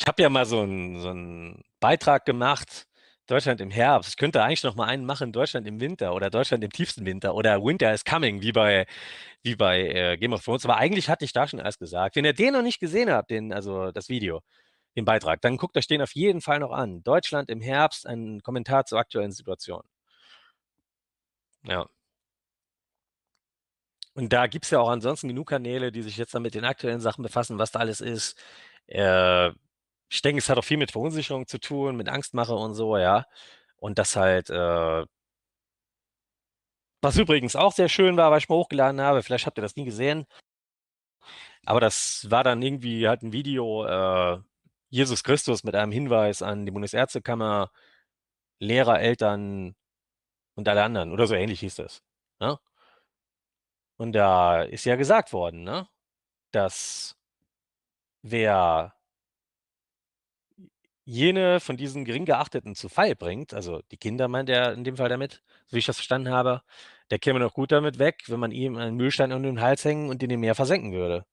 Ich habe ja mal so einen, so Beitrag gemacht, Deutschland im Herbst. Ich könnte eigentlich noch mal einen machen, Deutschland im Winter oder Deutschland im tiefsten Winter oder Winter is coming, wie bei, wie bei äh, Game of Thrones. Aber eigentlich hatte ich da schon alles gesagt. Wenn ihr den noch nicht gesehen habt, den, also das Video, den Beitrag, dann guckt euch den auf jeden Fall noch an. Deutschland im Herbst, ein Kommentar zur aktuellen Situation. Ja. Und da gibt es ja auch ansonsten genug Kanäle, die sich jetzt dann mit den aktuellen Sachen befassen, was da alles ist. Äh, ich denke, es hat auch viel mit Verunsicherung zu tun, mit Angstmache und so, ja. Und das halt, äh, was übrigens auch sehr schön war, weil ich mal hochgeladen habe, vielleicht habt ihr das nie gesehen, aber das war dann irgendwie halt ein Video, äh, Jesus Christus mit einem Hinweis an die Bundesärztekammer, Lehrer, Eltern und alle anderen oder so ähnlich hieß das. Ne? Und da ist ja gesagt worden, ne? dass wer jene von diesen gering geachteten zu Fall bringt, also die Kinder meint er in dem Fall damit, so wie ich das verstanden habe, der käme noch gut damit weg, wenn man ihm einen Müllstein um den Hals hängen und ihn im Meer versenken würde.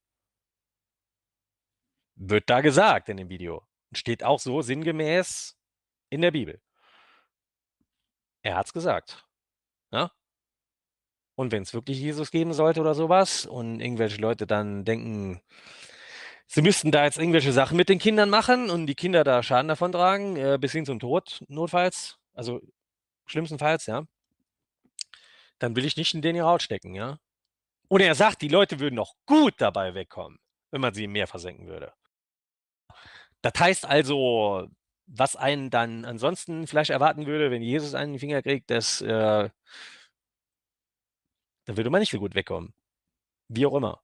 Wird da gesagt in dem Video. Steht auch so sinngemäß in der Bibel. Er hat's gesagt. Ja? Ne? Und wenn es wirklich Jesus geben sollte oder sowas und irgendwelche Leute dann denken, sie müssten da jetzt irgendwelche Sachen mit den Kindern machen und die Kinder da Schaden davon tragen, äh, bis hin zum Tod, notfalls, also schlimmstenfalls, ja, dann will ich nicht in den ihre stecken, ja. Und er sagt, die Leute würden noch gut dabei wegkommen, wenn man sie im Meer versenken würde. Das heißt also, was einen dann ansonsten vielleicht erwarten würde, wenn Jesus einen Finger kriegt, das, äh, da würde man nicht so gut wegkommen. Wie auch immer.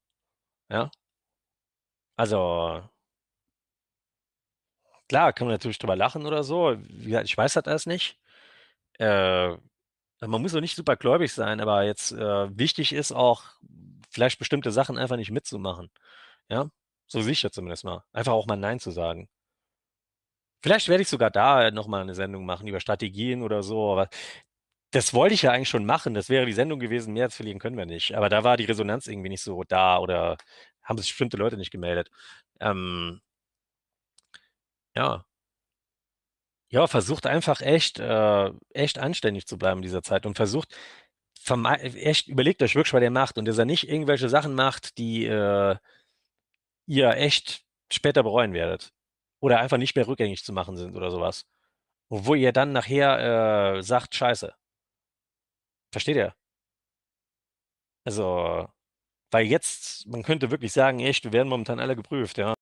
Ja, also, klar, kann man natürlich drüber lachen oder so. ich weiß das alles nicht. Äh, also man muss auch nicht super gläubig sein, aber jetzt äh, wichtig ist auch, vielleicht bestimmte Sachen einfach nicht mitzumachen. Ja, so sehe ich das zumindest mal. Einfach auch mal Nein zu sagen. Vielleicht werde ich sogar da nochmal eine Sendung machen über Strategien oder so, aber das wollte ich ja eigentlich schon machen. Das wäre die Sendung gewesen, mehr als verlieren können wir nicht. Aber da war die Resonanz irgendwie nicht so da oder haben sich bestimmte Leute nicht gemeldet. Ähm, ja. Ja, versucht einfach echt, äh, echt anständig zu bleiben in dieser Zeit und versucht, echt überlegt euch wirklich, was ihr macht und dass er nicht irgendwelche Sachen macht, die äh, ihr echt später bereuen werdet. Oder einfach nicht mehr rückgängig zu machen sind oder sowas. Und wo ihr dann nachher äh, sagt, scheiße. Versteht ihr? Also, weil jetzt, man könnte wirklich sagen, echt, wir werden momentan alle geprüft, ja.